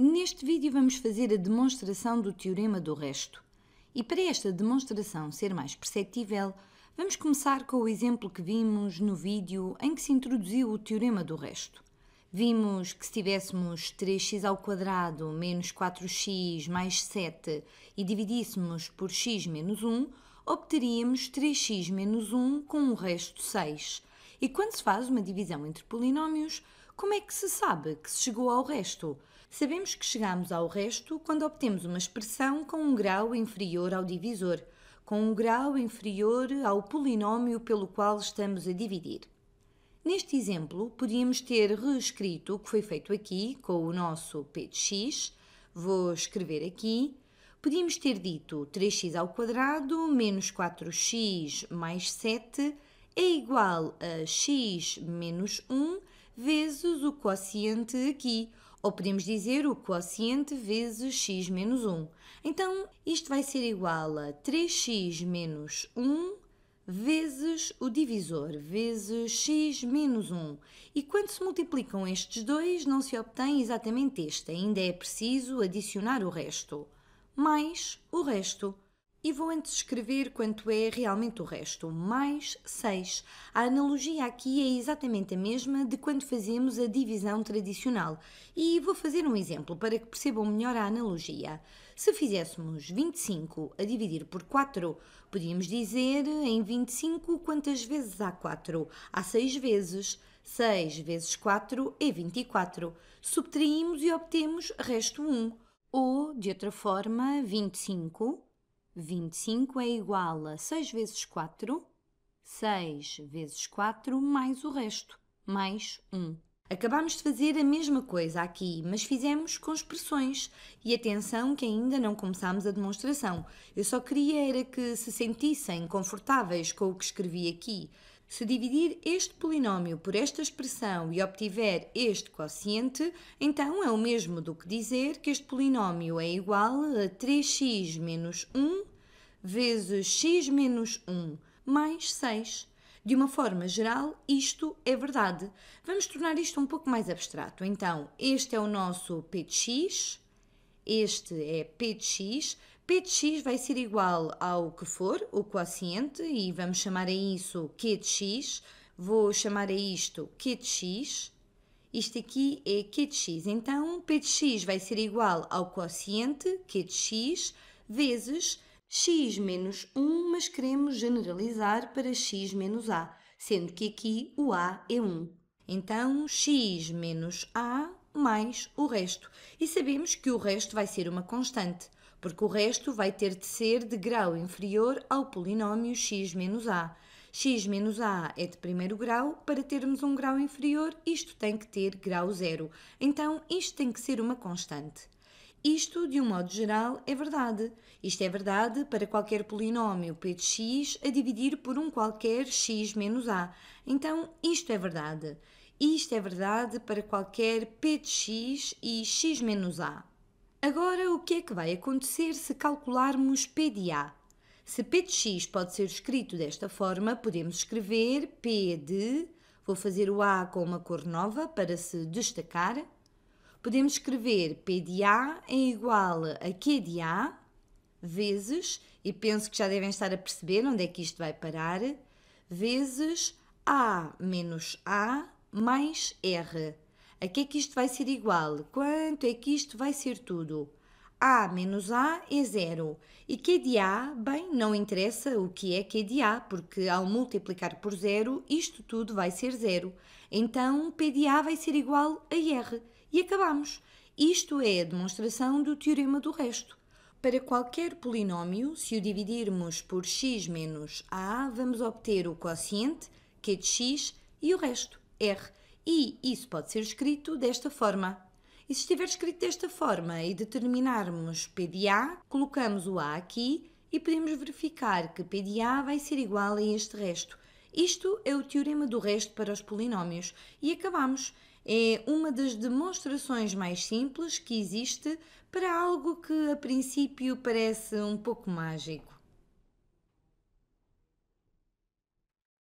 Neste vídeo vamos fazer a demonstração do Teorema do Resto. E para esta demonstração ser mais perceptível, vamos começar com o exemplo que vimos no vídeo em que se introduziu o Teorema do Resto. Vimos que se tivéssemos 3x ao quadrado menos 4x mais 7 e dividíssemos por x menos 1, obteríamos 3x menos 1 com o resto 6. E quando se faz uma divisão entre polinómios, como é que se sabe que se chegou ao resto? Sabemos que chegamos ao resto quando obtemos uma expressão com um grau inferior ao divisor, com um grau inferior ao polinômio pelo qual estamos a dividir. Neste exemplo, podíamos ter reescrito o que foi feito aqui com o nosso p de x, vou escrever aqui, podíamos ter dito 3x ao quadrado menos 4x mais 7 é igual a x menos 1 vezes o quociente aqui, ou podemos dizer o quociente vezes x menos 1. Então, isto vai ser igual a 3x menos 1 vezes o divisor, vezes x menos 1. E quando se multiplicam estes dois, não se obtém exatamente este, ainda é preciso adicionar o resto. Mais o resto. E vou antes escrever quanto é realmente o resto, mais 6. A analogia aqui é exatamente a mesma de quando fazemos a divisão tradicional. E vou fazer um exemplo para que percebam melhor a analogia. Se fizéssemos 25 a dividir por 4, podíamos dizer em 25 quantas vezes há 4? Há 6 vezes. 6 vezes 4 é 24. Subtraímos e obtemos resto 1. Ou, de outra forma, 25 25 é igual a 6 vezes 4, 6 vezes 4 mais o resto, mais 1. Acabámos de fazer a mesma coisa aqui, mas fizemos com expressões. E atenção que ainda não começámos a demonstração. Eu só queria era que se sentissem confortáveis com o que escrevi aqui. Se dividir este polinómio por esta expressão e obtiver este quociente, então é o mesmo do que dizer que este polinómio é igual a 3x menos 1 vezes x menos 1 mais 6. De uma forma geral, isto é verdade. Vamos tornar isto um pouco mais abstrato. Então, este é o nosso p de x, este é p de x. p de x vai ser igual ao que for, o quociente, e vamos chamar a isso q de x. Vou chamar a isto q de x. Isto aqui é q de x. Então, p de x vai ser igual ao quociente q de x vezes x menos 1, mas queremos generalizar para x menos a, sendo que aqui o a é 1. Então, x menos a mais o resto. E sabemos que o resto vai ser uma constante, porque o resto vai ter de ser de grau inferior ao polinómio x menos a. x menos a é de primeiro grau, para termos um grau inferior, isto tem que ter grau zero. Então, isto tem que ser uma constante. Isto, de um modo geral, é verdade. Isto é verdade para qualquer polinómio p de x a dividir por um qualquer x menos a. Então, isto é verdade. Isto é verdade para qualquer p de x e x menos a. Agora, o que é que vai acontecer se calcularmos p de a? Se p de x pode ser escrito desta forma, podemos escrever p de... Vou fazer o a com uma cor nova para se destacar podemos escrever P de A é igual a Q de A vezes, e penso que já devem estar a perceber onde é que isto vai parar, vezes A menos A mais R. A que é que isto vai ser igual? Quanto é que isto vai ser tudo? A menos A é zero. E Q de A, bem, não interessa o que é Q de A, porque ao multiplicar por zero, isto tudo vai ser zero. Então, P de A vai ser igual a R e acabamos. Isto é a demonstração do teorema do resto. Para qualquer polinómio, se o dividirmos por x menos a, vamos obter o quociente, q é de x, e o resto, r. E isso pode ser escrito desta forma. E se estiver escrito desta forma e determinarmos p de a, colocamos o a aqui e podemos verificar que p de a vai ser igual a este resto. Isto é o teorema do resto para os polinómios. E acabamos é uma das demonstrações mais simples que existe para algo que a princípio parece um pouco mágico.